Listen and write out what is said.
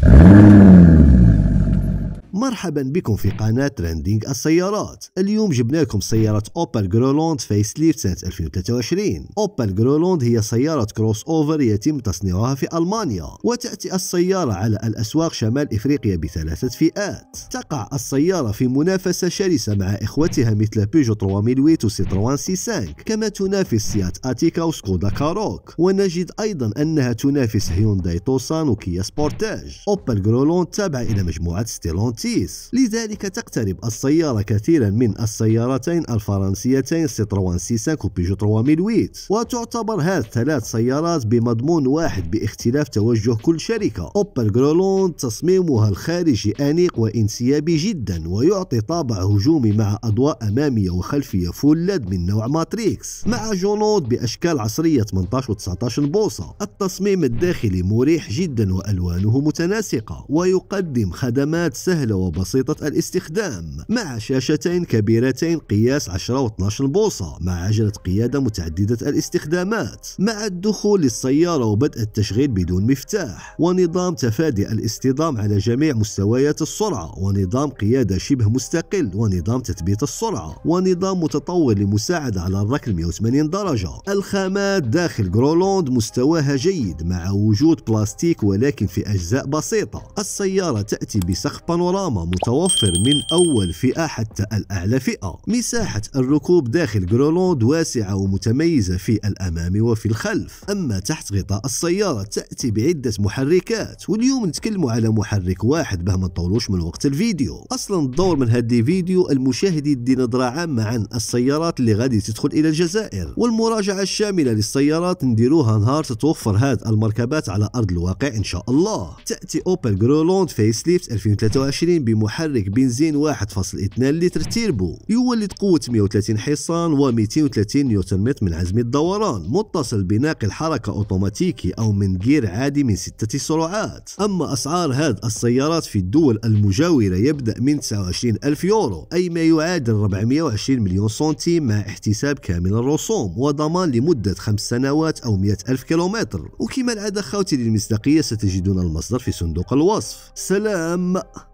Mm-hmm. مرحبا بكم في قناة ترندينج السيارات اليوم جبنا لكم سيارة أوبل جرولوند فيس ليف سنة 2023 أوبل جرولوند هي سيارة كروس أوفر يتم تصنيعها في ألمانيا وتأتي السيارة على الأسواق شمال إفريقيا بثلاثة فئات تقع السيارة في منافسة شرسة مع إخوتها مثل بيجو 3008 وسيتروان سي 5 كما تنافس سيات أتيكا وسكودا كاروك ونجد أيضا أنها تنافس هيونداي توسان وكيا سبورتاج أوبل جرولوند تابعة إلى مجموعة ستيلونتي باريس لذلك تقترب السيارة كثيرا من السيارتين الفرنسيتين ستروان 6 كوبيجو ميلويت وتعتبر هذه الثلاث سيارات بمضمون واحد باختلاف توجه كل شركة أوبل جرولوند تصميمها الخارجي أنيق وانسيابي جدا ويعطي طابع هجومي مع أضواء أمامية وخلفية فول لد من نوع ماتريكس مع جونود بأشكال عصرية 18 و 19 بوصة التصميم الداخلي مريح جدا وألوانه متناسقة ويقدم خدمات سهلة وبسيطة الاستخدام مع شاشتين كبيرتين قياس 10 و 12 بوصة مع عجلة قيادة متعددة الاستخدامات مع الدخول للسيارة وبدء التشغيل بدون مفتاح ونظام تفادي الاصطدام على جميع مستويات السرعة ونظام قيادة شبه مستقل ونظام تثبيت السرعة ونظام متطور لمساعدة على الركن 180 درجة الخامات داخل جرولوند مستواها جيد مع وجود بلاستيك ولكن في أجزاء بسيطة السيارة تأتي بسقف بانوراما متوفر من أول فئة حتى الأعلى فئة مساحة الركوب داخل جرولوند واسعة ومتميزة في الأمام وفي الخلف أما تحت غطاء السيارة تأتي بعدة محركات واليوم نتكلم على محرك واحد به ما نطولوش من وقت الفيديو أصلا الدور من هذا فيديو المشاهد يدي نظرة عامة عن السيارات اللي غادي تدخل إلى الجزائر والمراجعة الشاملة للسيارات نديروها نهار تتوفر هذه المركبات على أرض الواقع إن شاء الله تأتي أوبل جرولوند فيس ليفت 2023 المستخدم بمحرك بنزين 1.2 لتر تيربو يولد قوة 130 حصان و 230 نيوتن متر من عزم الدوران متصل بناقل حركة أوتوماتيكي أو من جير عادي من ستة سرعات أما أسعار هذه السيارات في الدول المجاورة يبدأ من 29 ألف يورو أي ما يعادل 420 مليون سنتيم مع احتساب كامل الرسوم وضمان لمدة 5 سنوات أو 100 ألف كيلومتر وكما العادة خوتي للمصداقية ستجدون المصدر في صندوق الوصف سلام